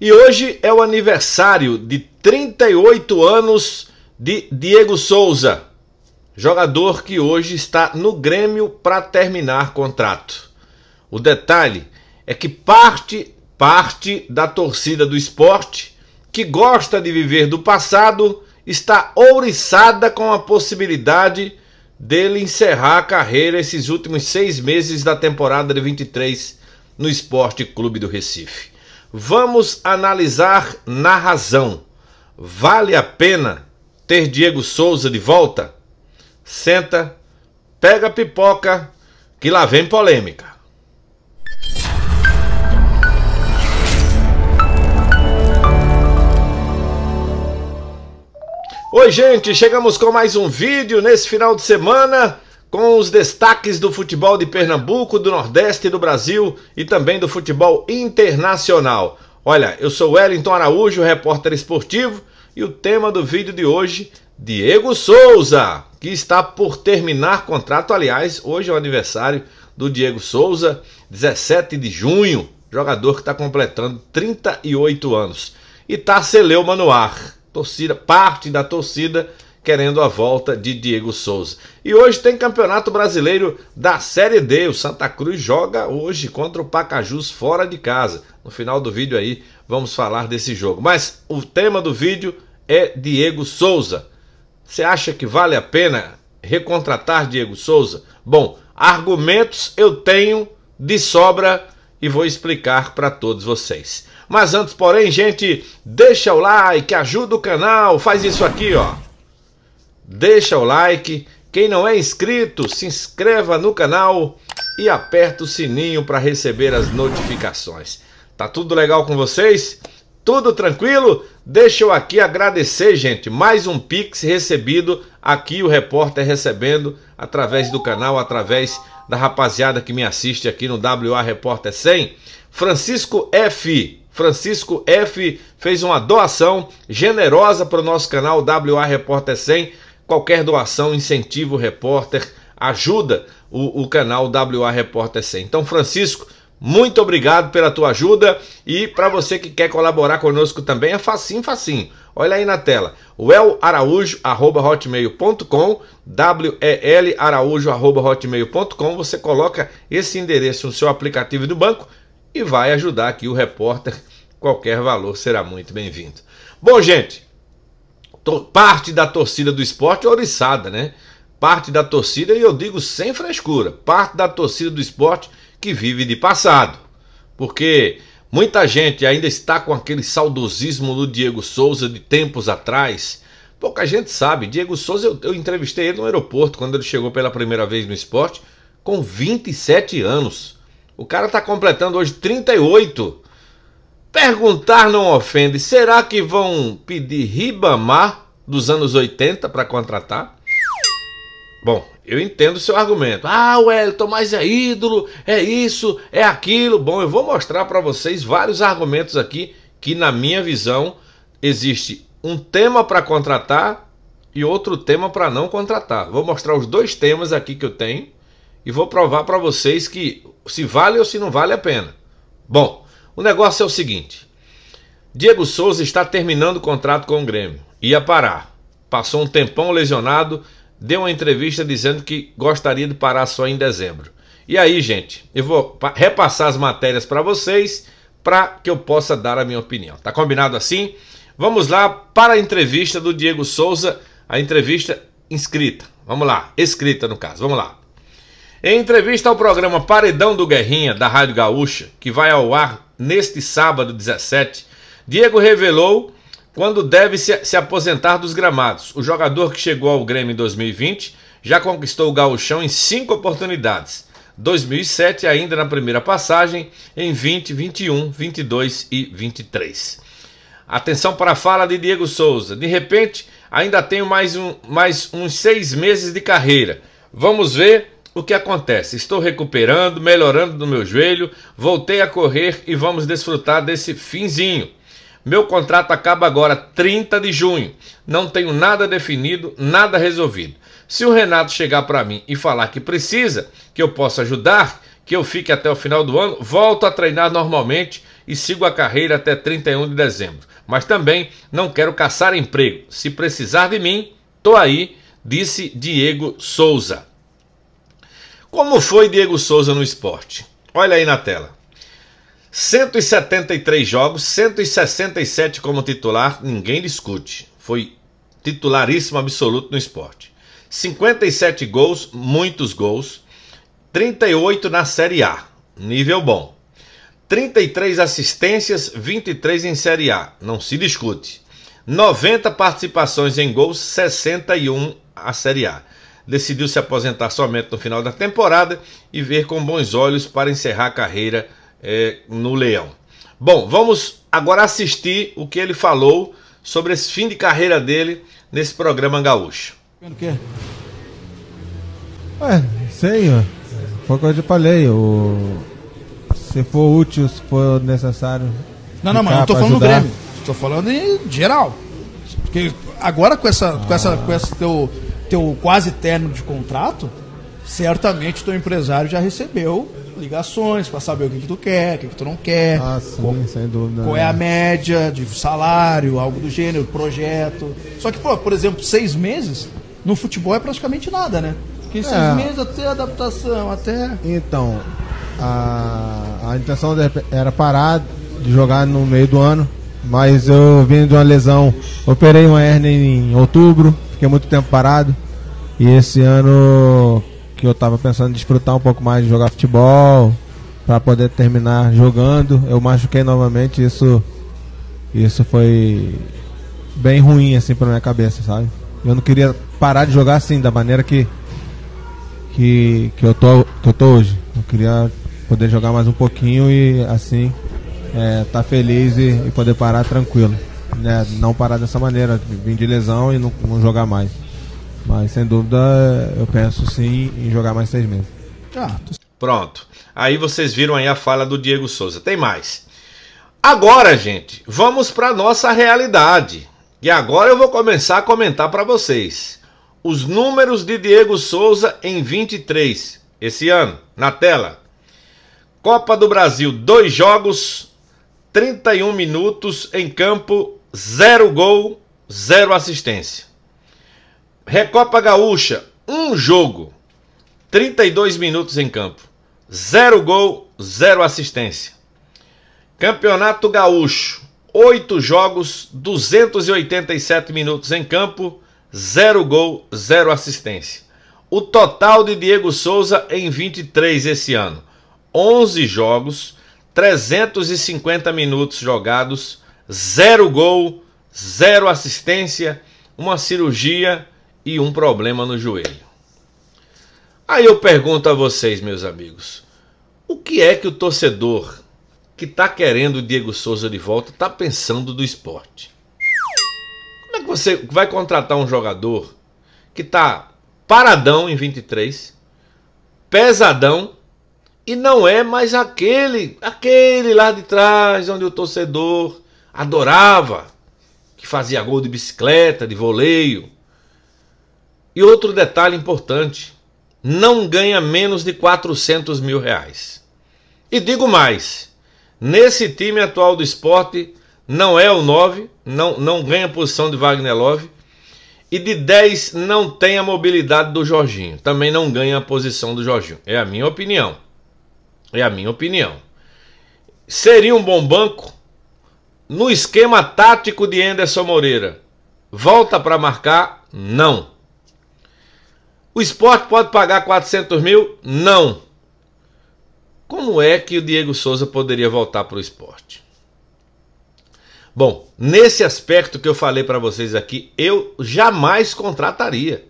E hoje é o aniversário de 38 anos de Diego Souza, jogador que hoje está no Grêmio para terminar contrato. O detalhe é que parte parte da torcida do esporte que gosta de viver do passado está ouriçada com a possibilidade dele encerrar a carreira esses últimos seis meses da temporada de 23 no Esporte Clube do Recife. Vamos analisar na razão. Vale a pena ter Diego Souza de volta? Senta, pega a pipoca, que lá vem polêmica. Oi, gente, chegamos com mais um vídeo nesse final de semana com os destaques do futebol de Pernambuco, do Nordeste do Brasil e também do futebol internacional. Olha, eu sou Wellington Araújo, repórter esportivo, e o tema do vídeo de hoje, Diego Souza, que está por terminar contrato, aliás, hoje é o aniversário do Diego Souza, 17 de junho, jogador que está completando 38 anos. E Tarceleu Manoar, torcida, parte da torcida querendo a volta de Diego Souza. E hoje tem Campeonato Brasileiro da Série D. O Santa Cruz joga hoje contra o Pacajus fora de casa. No final do vídeo aí vamos falar desse jogo. Mas o tema do vídeo é Diego Souza. Você acha que vale a pena recontratar Diego Souza? Bom, argumentos eu tenho de sobra e vou explicar para todos vocês. Mas antes, porém, gente, deixa o like, ajuda o canal, faz isso aqui, ó deixa o like. Quem não é inscrito, se inscreva no canal e aperta o sininho para receber as notificações. Tá tudo legal com vocês? Tudo tranquilo? Deixa eu aqui agradecer, gente. Mais um Pix recebido aqui, o repórter recebendo através do canal, através da rapaziada que me assiste aqui no WA Repórter 100. Francisco F. Francisco F fez uma doação generosa para o nosso canal WA Repórter 100 Qualquer doação incentiva o repórter, ajuda o, o canal WA Repórter 100. Então, Francisco, muito obrigado pela tua ajuda e para você que quer colaborar conosco também é facinho, facinho. Olha aí na tela, welaraújo@hotmail.com, w e l araújo@hotmail.com. Você coloca esse endereço no seu aplicativo do banco e vai ajudar aqui o repórter. Qualquer valor será muito bem-vindo. Bom, gente, parte da torcida do esporte é oriçada, né? Parte da torcida, e eu digo sem frescura, parte da torcida do esporte que vive de passado. Porque muita gente ainda está com aquele saudosismo do Diego Souza de tempos atrás. Pouca gente sabe, Diego Souza, eu, eu entrevistei ele no aeroporto quando ele chegou pela primeira vez no esporte, com 27 anos. O cara está completando hoje 38 Perguntar não ofende. Será que vão pedir Ribamar dos anos 80 para contratar? Bom, eu entendo o seu argumento. Ah, Wellington, mas é ídolo, é isso, é aquilo. Bom, eu vou mostrar para vocês vários argumentos aqui que, na minha visão, existe um tema para contratar e outro tema para não contratar. Vou mostrar os dois temas aqui que eu tenho e vou provar para vocês que se vale ou se não vale a pena. Bom, o negócio é o seguinte: Diego Souza está terminando o contrato com o Grêmio. Ia parar. Passou um tempão lesionado, deu uma entrevista dizendo que gostaria de parar só em dezembro. E aí, gente, eu vou repassar as matérias para vocês para que eu possa dar a minha opinião. Tá combinado assim? Vamos lá para a entrevista do Diego Souza, a entrevista inscrita. Vamos lá, escrita no caso. Vamos lá. Em entrevista ao programa Paredão do Guerrinha, da Rádio Gaúcha, que vai ao ar neste sábado 17, Diego revelou quando deve se, se aposentar dos gramados. O jogador que chegou ao Grêmio em 2020 já conquistou o gauchão em cinco oportunidades. 2007 ainda na primeira passagem, em 20, 21, 22 e 23. Atenção para a fala de Diego Souza. De repente, ainda tenho mais, um, mais uns seis meses de carreira. Vamos ver o que acontece? Estou recuperando, melhorando do meu joelho, voltei a correr e vamos desfrutar desse finzinho. Meu contrato acaba agora 30 de junho. Não tenho nada definido, nada resolvido. Se o Renato chegar para mim e falar que precisa, que eu possa ajudar, que eu fique até o final do ano, volto a treinar normalmente e sigo a carreira até 31 de dezembro. Mas também não quero caçar emprego. Se precisar de mim, tô aí, disse Diego Souza. Como foi Diego Souza no esporte? Olha aí na tela. 173 jogos, 167 como titular, ninguém discute. Foi titularíssimo absoluto no esporte. 57 gols, muitos gols. 38 na Série A, nível bom. 33 assistências, 23 em Série A, não se discute. 90 participações em gols, 61 a Série A decidiu se aposentar somente no final da temporada e ver com bons olhos para encerrar a carreira é, no Leão. Bom, vamos agora assistir o que ele falou sobre esse fim de carreira dele nesse programa gaúcho. O quê? É, sei, foi coisa que eu falei. O... Se for útil, se for necessário. Não, não, mas eu tô falando ajudar. do Grêmio. Tô falando em geral. Porque agora com essa, ah. com essa, com esse teu teu quase término de contrato, certamente teu empresário já recebeu ligações para saber o que, que tu quer, o que, que tu não quer. Ah, sim, qual, sem dúvida. Qual é a né? média de salário, algo do gênero, projeto. Só que, pô, por exemplo, seis meses, no futebol é praticamente nada, né? Porque seis é. meses até adaptação, até. Então, a, a intenção era parar de jogar no meio do ano, mas eu vim de uma lesão, operei uma hernia em outubro, fiquei muito tempo parado. E esse ano que eu estava pensando em desfrutar um pouco mais de jogar futebol, para poder terminar jogando, eu machuquei novamente, isso isso foi bem ruim assim para minha cabeça, sabe? Eu não queria parar de jogar assim da maneira que que, que eu tô que eu tô hoje. Eu queria poder jogar mais um pouquinho e assim é, tá feliz e, e poder parar tranquilo. Né? Não parar dessa maneira, vim de lesão e não, não jogar mais. Mas sem dúvida é, eu penso sim em jogar mais seis meses. Ah, Pronto. Aí vocês viram aí a fala do Diego Souza. Tem mais. Agora, gente, vamos para nossa realidade. E agora eu vou começar a comentar para vocês os números de Diego Souza em 23 esse ano na tela. Copa do Brasil, dois jogos, 31 minutos em campo, zero gol, zero assistência. Recopa Gaúcha, um jogo, 32 minutos em campo, zero gol, zero assistência. Campeonato Gaúcho, oito jogos, 287 minutos em campo, zero gol, zero assistência. O total de Diego Souza em 23 esse ano, 11 jogos, 350 minutos jogados, zero gol, zero assistência, uma cirurgia e um problema no joelho. Aí eu pergunto a vocês, meus amigos, o que é que o torcedor que está querendo o Diego Souza de volta está pensando do esporte? Como é que você vai contratar um jogador que está paradão em 23, pesadão e não é mais aquele, aquele lá de trás onde o torcedor adorava, que fazia gol de bicicleta, de voleio, e outro detalhe importante: não ganha menos de 400 mil reais. E digo mais: nesse time atual do esporte, não é o 9, não, não ganha a posição de Wagner Love. E de 10 não tem a mobilidade do Jorginho. Também não ganha a posição do Jorginho. É a minha opinião. É a minha opinião. Seria um bom banco no esquema tático de Anderson Moreira. Volta para marcar? Não. O esporte pode pagar 400 mil? Não. Como é que o Diego Souza poderia voltar para o esporte? Bom, nesse aspecto que eu falei para vocês aqui, eu jamais contrataria.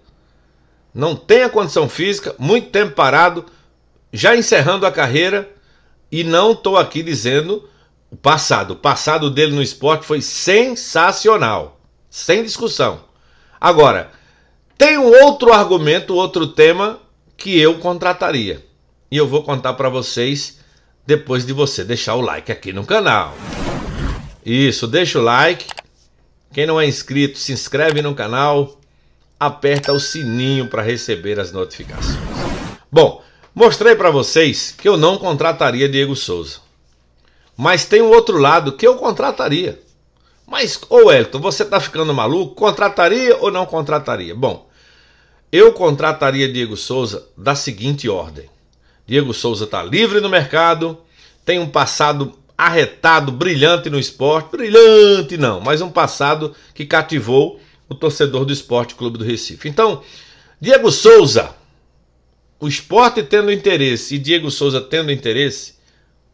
Não tem a condição física, muito tempo parado, já encerrando a carreira e não estou aqui dizendo o passado. O passado dele no esporte foi sensacional, sem discussão. Agora, tem um outro argumento, outro tema que eu contrataria. E eu vou contar para vocês depois de você deixar o like aqui no canal. Isso, deixa o like. Quem não é inscrito, se inscreve no canal, aperta o sininho para receber as notificações. Bom, mostrei para vocês que eu não contrataria Diego Souza. Mas tem um outro lado que eu contrataria. Mas, ô Elton, você tá ficando maluco? Contrataria ou não contrataria? Bom, eu contrataria Diego Souza da seguinte ordem: Diego Souza tá livre no mercado, tem um passado arretado, brilhante no esporte. Brilhante não, mas um passado que cativou o torcedor do Esporte Clube do Recife. Então, Diego Souza, o esporte tendo interesse e Diego Souza tendo interesse,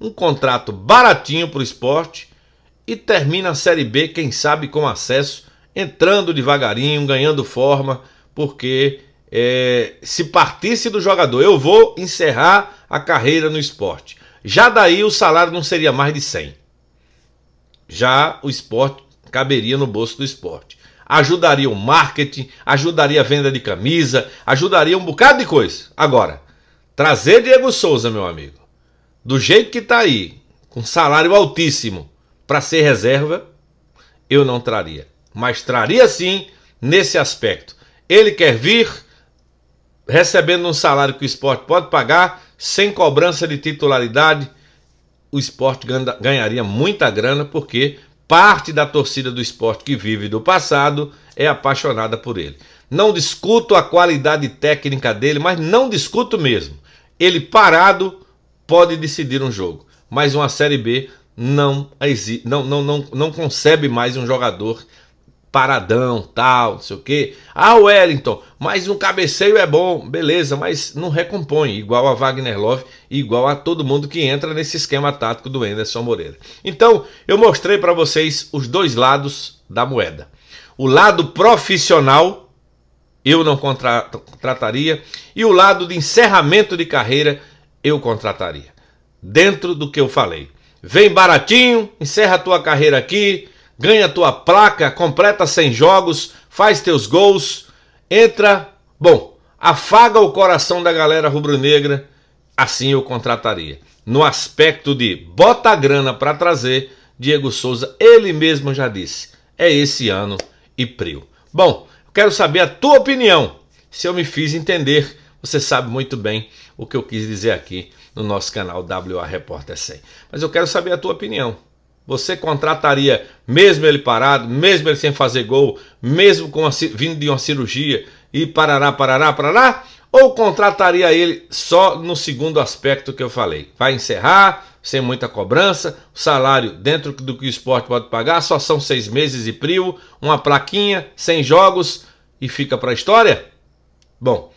um contrato baratinho para o esporte e termina a Série B, quem sabe, com acesso, entrando devagarinho, ganhando forma, porque é, se partisse do jogador, eu vou encerrar a carreira no esporte. Já daí o salário não seria mais de 100. Já o esporte caberia no bolso do esporte. Ajudaria o marketing, ajudaria a venda de camisa, ajudaria um bocado de coisa. Agora, trazer Diego Souza, meu amigo, do jeito que está aí, com salário altíssimo, para ser reserva, eu não traria. Mas traria sim nesse aspecto. Ele quer vir recebendo um salário que o esporte pode pagar, sem cobrança de titularidade. O esporte ganharia muita grana, porque parte da torcida do esporte que vive do passado é apaixonada por ele. Não discuto a qualidade técnica dele, mas não discuto mesmo. Ele parado pode decidir um jogo, mas uma Série B não, não, não, não, não concebe mais um jogador paradão, tal, não sei o quê. Ah, Wellington, mas um cabeceio é bom, beleza, mas não recompõe, igual a Wagner Love, igual a todo mundo que entra nesse esquema tático do Anderson Moreira. Então, eu mostrei para vocês os dois lados da moeda. O lado profissional eu não contrataria e o lado de encerramento de carreira eu contrataria. Dentro do que eu falei vem baratinho, encerra tua carreira aqui, ganha tua placa, completa 100 jogos, faz teus gols, entra, bom, afaga o coração da galera rubro-negra, assim eu contrataria. No aspecto de bota a grana para trazer, Diego Souza, ele mesmo já disse, é esse ano e prio. Bom, quero saber a tua opinião, se eu me fiz entender você sabe muito bem o que eu quis dizer aqui no nosso canal WA Repórter 100. Mas eu quero saber a tua opinião. Você contrataria, mesmo ele parado, mesmo ele sem fazer gol, mesmo com a, vindo de uma cirurgia e parará, parará, parará? Ou contrataria ele só no segundo aspecto que eu falei? Vai encerrar, sem muita cobrança, salário dentro do que o esporte pode pagar, só são seis meses e prio, uma plaquinha, sem jogos e fica para a história? Bom,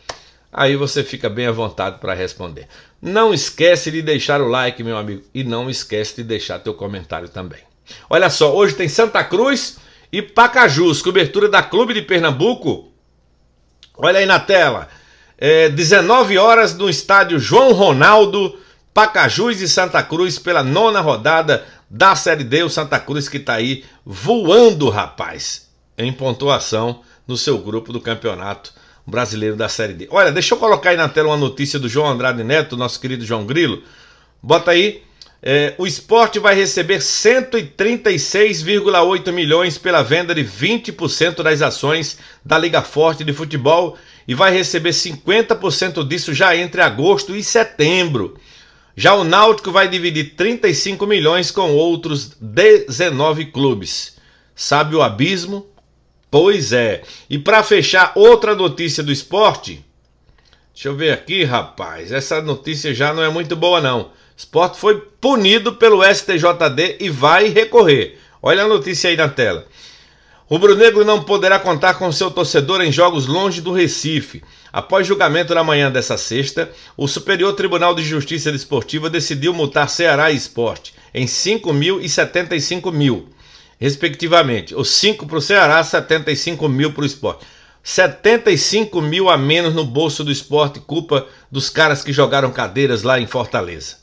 Aí você fica bem à vontade para responder. Não esquece de deixar o like, meu amigo, e não esquece de deixar teu comentário também. Olha só, hoje tem Santa Cruz e Pacajus, cobertura da Clube de Pernambuco. Olha aí na tela. É, 19 horas no estádio João Ronaldo, Pacajus e Santa Cruz pela nona rodada da Série D. O Santa Cruz que está aí voando, rapaz, em pontuação no seu grupo do campeonato brasileiro da Série D. Olha, deixa eu colocar aí na tela uma notícia do João Andrade Neto, nosso querido João Grilo. Bota aí. É, o esporte vai receber 136,8 milhões pela venda de 20% das ações da Liga Forte de Futebol e vai receber 50% disso já entre agosto e setembro. Já o Náutico vai dividir 35 milhões com outros 19 clubes. Sabe o abismo? Pois é. E para fechar, outra notícia do esporte. Deixa eu ver aqui, rapaz. Essa notícia já não é muito boa, não. esporte foi punido pelo STJD e vai recorrer. Olha a notícia aí na tela. O Negro não poderá contar com seu torcedor em jogos longe do Recife. Após julgamento na manhã dessa sexta, o Superior Tribunal de Justiça Desportiva decidiu multar Ceará e Esporte em 5 mil e 75 mil respectivamente. Os 5 para o Ceará, 75 mil para o esporte. 75 mil a menos no bolso do esporte, culpa dos caras que jogaram cadeiras lá em Fortaleza.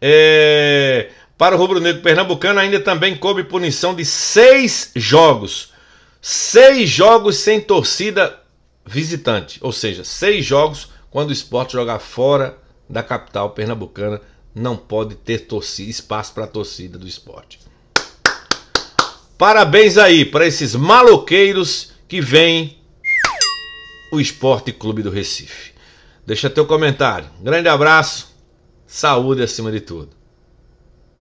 É... Para o rubro-negro pernambucano, ainda também coube punição de seis jogos. Seis jogos sem torcida visitante. Ou seja, seis jogos quando o esporte jogar fora da capital pernambucana, não pode ter torcida, espaço para a torcida do esporte. Parabéns aí para esses maloqueiros que vêm o Esporte Clube do Recife. Deixa teu comentário. Grande abraço, saúde acima de tudo.